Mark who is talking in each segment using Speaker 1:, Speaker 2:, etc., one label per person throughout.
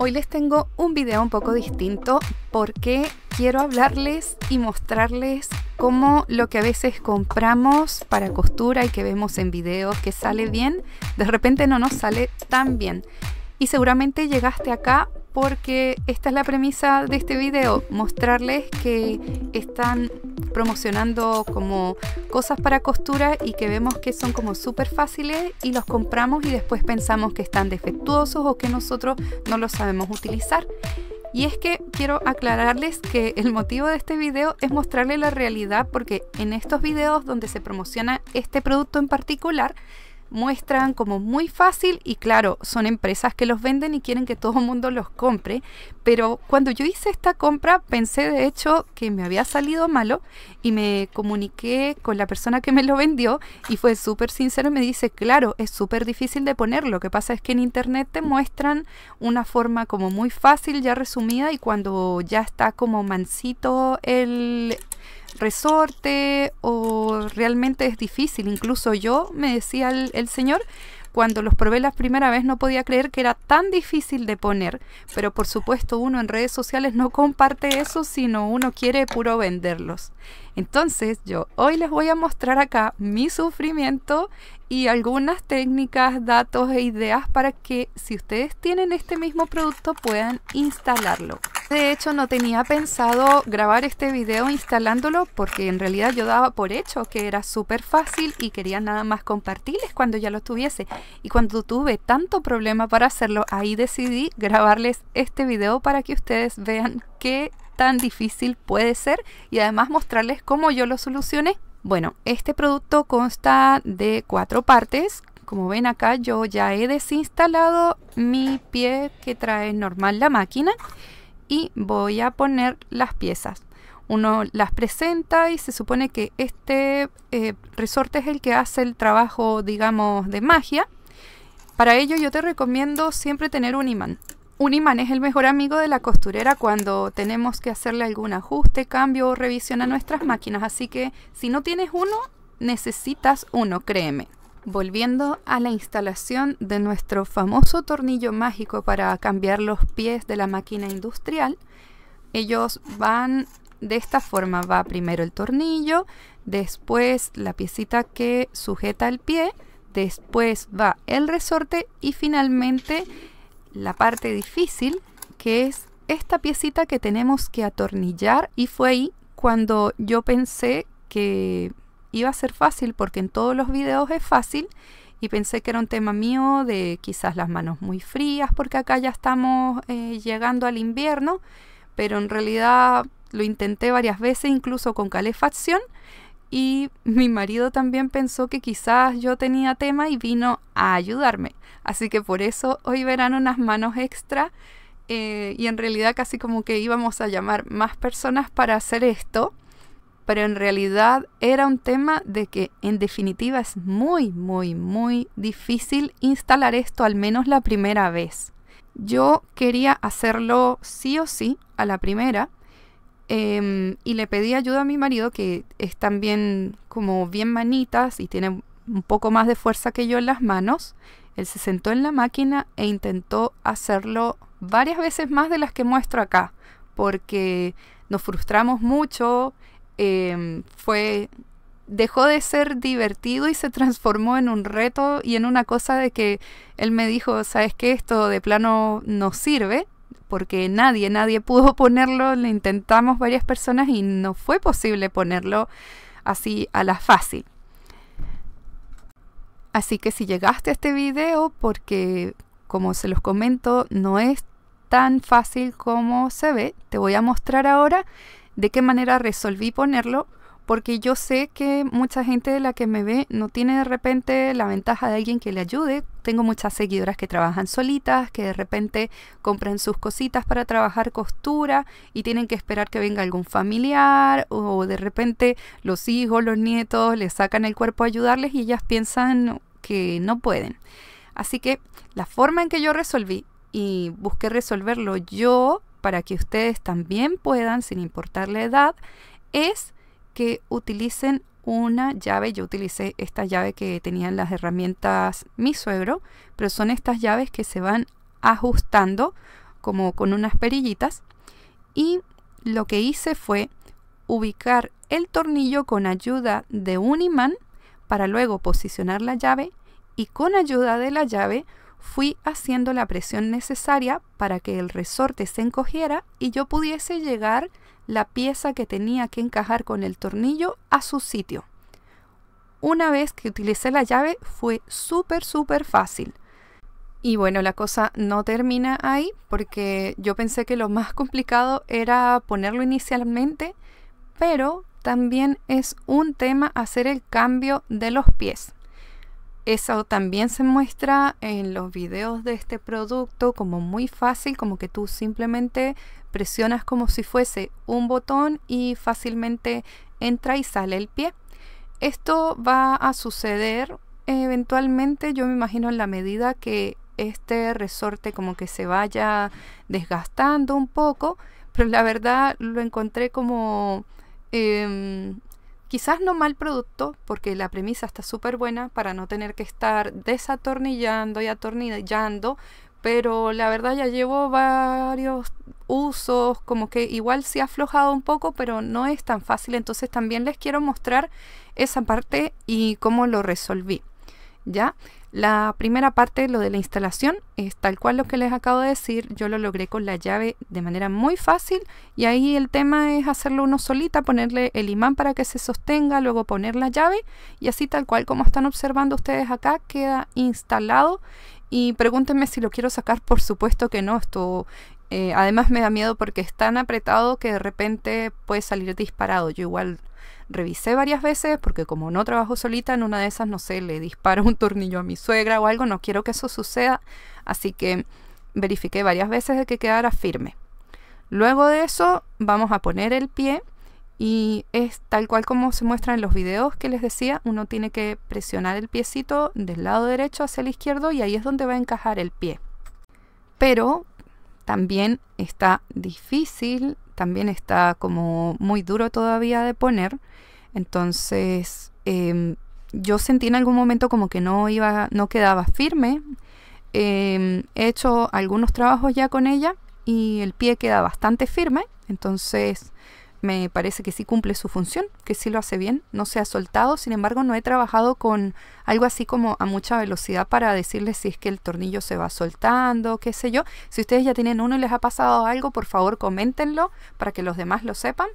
Speaker 1: Hoy les tengo un video un poco distinto porque quiero hablarles y mostrarles cómo lo que a veces compramos para costura y que vemos en videos que sale bien, de repente no nos sale tan bien. Y seguramente llegaste acá porque esta es la premisa de este video, mostrarles que están promocionando como cosas para costura y que vemos que son como súper fáciles y los compramos y después pensamos que están defectuosos o que nosotros no los sabemos utilizar. Y es que quiero aclararles que el motivo de este video es mostrarles la realidad porque en estos videos donde se promociona este producto en particular, muestran como muy fácil y claro, son empresas que los venden y quieren que todo el mundo los compre, pero cuando yo hice esta compra pensé de hecho que me había salido malo y me comuniqué con la persona que me lo vendió y fue súper sincero y me dice, claro, es súper difícil de poner, lo que pasa es que en internet te muestran una forma como muy fácil, ya resumida y cuando ya está como mansito el resorte o realmente es difícil. Incluso yo, me decía el, señor, cuando los probé la primera vez no podía creer que era tan difícil de poner, pero por supuesto uno en redes sociales no comparte eso, sino uno quiere puro venderlos. Entonces yo hoy les voy a mostrar acá mi sufrimiento y algunas técnicas, datos e ideas para que si ustedes tienen este mismo producto puedan instalarlo. De hecho, no tenía pensado grabar este video instalándolo porque en realidad yo daba por hecho que era súper fácil y quería nada más compartirles cuando ya lo tuviese. Y cuando tuve tanto problema para hacerlo, ahí decidí grabarles este video para que ustedes vean qué tan difícil puede ser y además mostrarles cómo yo lo solucioné. Bueno, este producto consta de cuatro partes, como ven acá yo ya he desinstalado mi pie que trae normal la máquina y voy a poner las piezas. Uno las presenta y se supone que este eh, resorte es el que hace el trabajo, digamos, de magia. Para ello yo te recomiendo siempre tener un imán. Un imán es el mejor amigo de la costurera cuando tenemos que hacerle algún ajuste, cambio o revisión a nuestras máquinas. Así que si no tienes uno, necesitas uno, créeme. Volviendo a la instalación de nuestro famoso tornillo mágico para cambiar los pies de la máquina industrial, ellos van de esta forma, va primero el tornillo, después la piecita que sujeta el pie, después va el resorte y finalmente la parte difícil que es esta piecita que tenemos que atornillar y fue ahí cuando yo pensé que iba a ser fácil porque en todos los videos es fácil y pensé que era un tema mío de quizás las manos muy frías porque acá ya estamos eh, llegando al invierno, pero en realidad lo intenté varias veces incluso con calefacción y mi marido también pensó que quizás yo tenía tema y vino a ayudarme. Así que por eso hoy verán unas manos extra eh, y en realidad casi como que íbamos a llamar más personas para hacer esto pero en realidad era un tema de que en definitiva es muy, muy, muy difícil instalar esto al menos la primera vez. Yo quería hacerlo sí o sí a la primera em, y le pedí ayuda a mi marido que es también como bien manitas y tiene un poco más de fuerza que yo en las manos. Él se sentó en la máquina e intentó hacerlo varias veces más de las que muestro acá porque nos frustramos mucho, Em, fue dejó de ser divertido y se transformó en un reto y en una cosa de que él me dijo, sabes que esto de plano no sirve, porque nadie, nadie pudo ponerlo, le intentamos varias personas y no fue posible ponerlo así a la fácil. Así que si llegaste a este video, porque como se los comento, no es tan fácil como se ve, te voy a mostrar ahora de qué manera resolví ponerlo, porque yo sé que mucha gente de la que me ve no tiene de repente la ventaja de alguien que le ayude. Tengo muchas seguidoras que trabajan solitas, que de repente compran sus cositas para trabajar costura y tienen que esperar que venga algún familiar o de repente los hijos, los nietos les sacan el cuerpo a ayudarles y ellas piensan que no pueden. Así que la forma en que yo resolví y busqué resolverlo yo para que ustedes también puedan, sin importar la edad, es que utilicen una llave. Yo utilicé esta llave que tenían las herramientas mi suegro, pero son estas llaves que se van ajustando como con unas perillitas. Y lo que hice fue ubicar el tornillo con ayuda de un imán para luego posicionar la llave y con ayuda de la llave fui haciendo la presión necesaria para que el resorte se encogiera y yo pudiese llegar la pieza que tenía que encajar con el tornillo a su sitio. Una vez que utilicé la llave fue súper, súper fácil. Y bueno, la cosa no termina ahí porque yo pensé que lo más complicado era ponerlo inicialmente, pero también es un tema hacer el cambio de los pies. Eso también se muestra en los videos de este producto como muy fácil, como que tú simplemente presionas como si fuese un botón y fácilmente entra y sale el pie. Esto va a suceder eventualmente, yo me imagino en la medida que este resorte como que se vaya desgastando un poco, pero la verdad lo encontré como em, Quizás no mal producto, porque la premisa está súper buena para no tener que estar desatornillando y atornillando, pero la verdad ya llevo varios usos, como que igual se ha aflojado un poco, pero no es tan fácil, entonces también les quiero mostrar esa parte y cómo lo resolví. ¿ya? La primera parte, lo de la instalación, es tal cual lo que les acabo de decir, yo lo logré con la llave de manera muy fácil y ahí el tema es hacerlo uno solita, ponerle el imán para que se sostenga, luego poner la llave y así tal cual como están observando ustedes acá queda instalado y pregúntenme si lo quiero sacar, por supuesto que no, esto eh, además me da miedo porque es tan apretado que de repente puede salir disparado. Yo igual revisé varias veces porque como no trabajo solita, en una de esas, no sé, le disparo un tornillo a mi suegra o algo, no quiero que eso suceda. Así que verifiqué varias veces de que quedara firme. Luego de eso vamos a poner el pie y es tal cual como se muestra en los videos que les decía, uno tiene que presionar el piecito del lado derecho hacia el izquierdo y ahí es donde va a encajar el pie. Pero también está difícil, también está como muy duro todavía de poner. Entonces, em, yo sentí en algún momento como que no iba, no quedaba firme. Em, he hecho algunos trabajos ya con ella y el pie queda bastante firme. Entonces, me parece que sí cumple su función, que sí lo hace bien, no se ha soltado, sin embargo no he trabajado con algo así como a mucha velocidad para decirles si es que el tornillo se va soltando, qué sé yo. Si ustedes ya tienen uno y les ha pasado algo, por favor coméntenlo para que los demás lo sepan.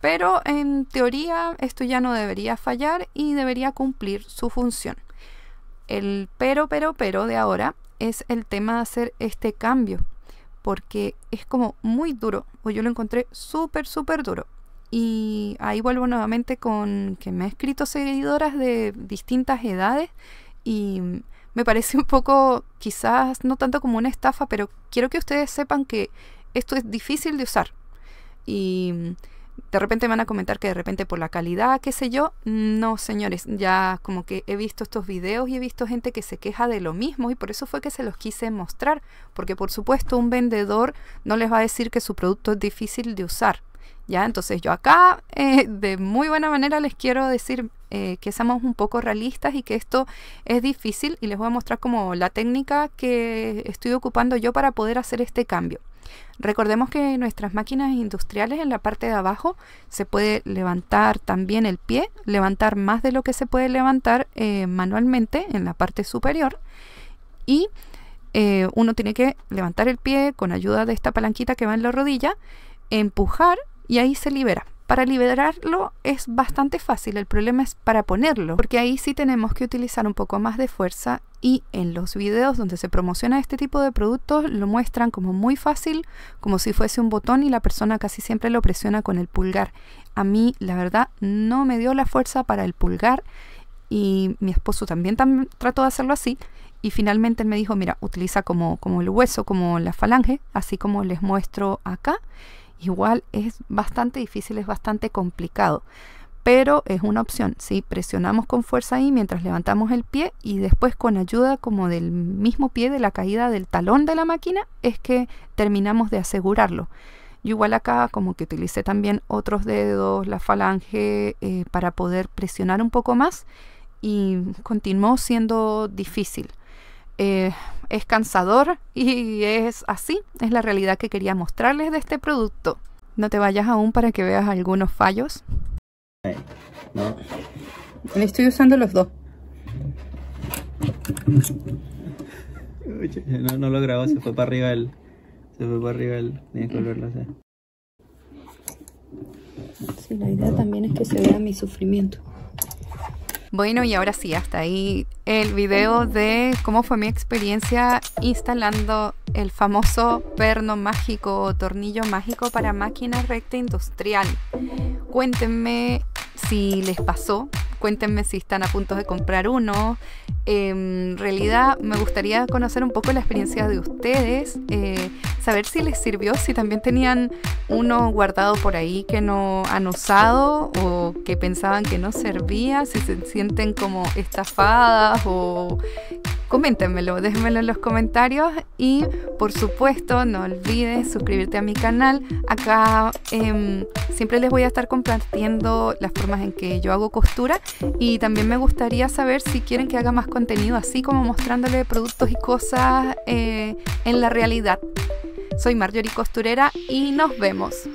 Speaker 1: Pero en teoría esto ya no debería fallar y debería cumplir su función. El pero, pero, pero de ahora es el tema de hacer este cambio porque es como muy duro, o yo lo encontré súper, súper duro. Y ahí vuelvo nuevamente con que me ha escrito seguidoras de distintas edades y me parece un poco, quizás no tanto como una estafa, pero quiero que ustedes sepan que esto es difícil de usar. Y de repente me van a comentar que de repente por la calidad, qué sé yo. No, señores, ya como que he visto estos videos y he visto gente que se queja de lo mismo y por eso fue que se los quise mostrar. Porque por supuesto un vendedor no les va a decir que su producto es difícil de usar. ¿Ya? Entonces yo acá eh, de muy buena manera les quiero decir eh, que seamos un poco realistas y que esto es difícil y les voy a mostrar como la técnica que estoy ocupando yo para poder hacer este cambio. Recordemos que nuestras máquinas industriales en la parte de abajo se puede levantar también el pie, levantar más de lo que se puede levantar eh, manualmente en la parte superior y eh, uno tiene que levantar el pie con ayuda de esta palanquita que va en la rodilla, empujar y ahí se libera. Para liberarlo es bastante fácil, el problema es para ponerlo, porque ahí sí tenemos que utilizar un poco más de fuerza y en los videos donde se promociona este tipo de productos lo muestran como muy fácil, como si fuese un botón y la persona casi siempre lo presiona con el pulgar. A mí la verdad no me dio la fuerza para el pulgar y mi esposo también trató de hacerlo así y finalmente me dijo, mira, utiliza como, como el hueso, como la falange, así como les muestro acá igual es bastante difícil, es bastante complicado. Pero es una opción, si presionamos con fuerza ahí mientras levantamos el pie y después con ayuda como del mismo pie de la caída del talón de la máquina es que terminamos de asegurarlo. Yo igual acá como que utilicé también otros dedos, la falange, eh, para poder presionar un poco más y continuó siendo difícil. Eh, es cansador y es así, es la realidad que quería mostrarles de este producto. No te vayas aún para que veas algunos fallos. Le estoy usando los dos. No, lo grabó, se fue para arriba el... Se fue para arriba el... que volverlo a hacer. Sí, la idea también es que se vea mi sufrimiento. Bueno, y ahora sí, hasta ahí el video de cómo fue mi experiencia instalando el famoso perno mágico o tornillo mágico para máquina recta industrial. Cuéntenme si les pasó, cuéntenme si están a punto de comprar uno. Em, en realidad me gustaría conocer un poco la experiencia de ustedes, eh, saber si les sirvió, si también tenían uno guardado por ahí que no han usado o que pensaban que no servía, si se sienten como estafadas o coméntenmelo, déjenmelo en los comentarios y por supuesto no olvides suscribirte a mi canal. Acá em, siempre les voy a estar compartiendo las formas en que yo hago costura y también me gustaría saber si quieren que haga más contenido así como mostrándole productos y cosas eh, en la realidad. Soy Marjorie Costurera y nos vemos.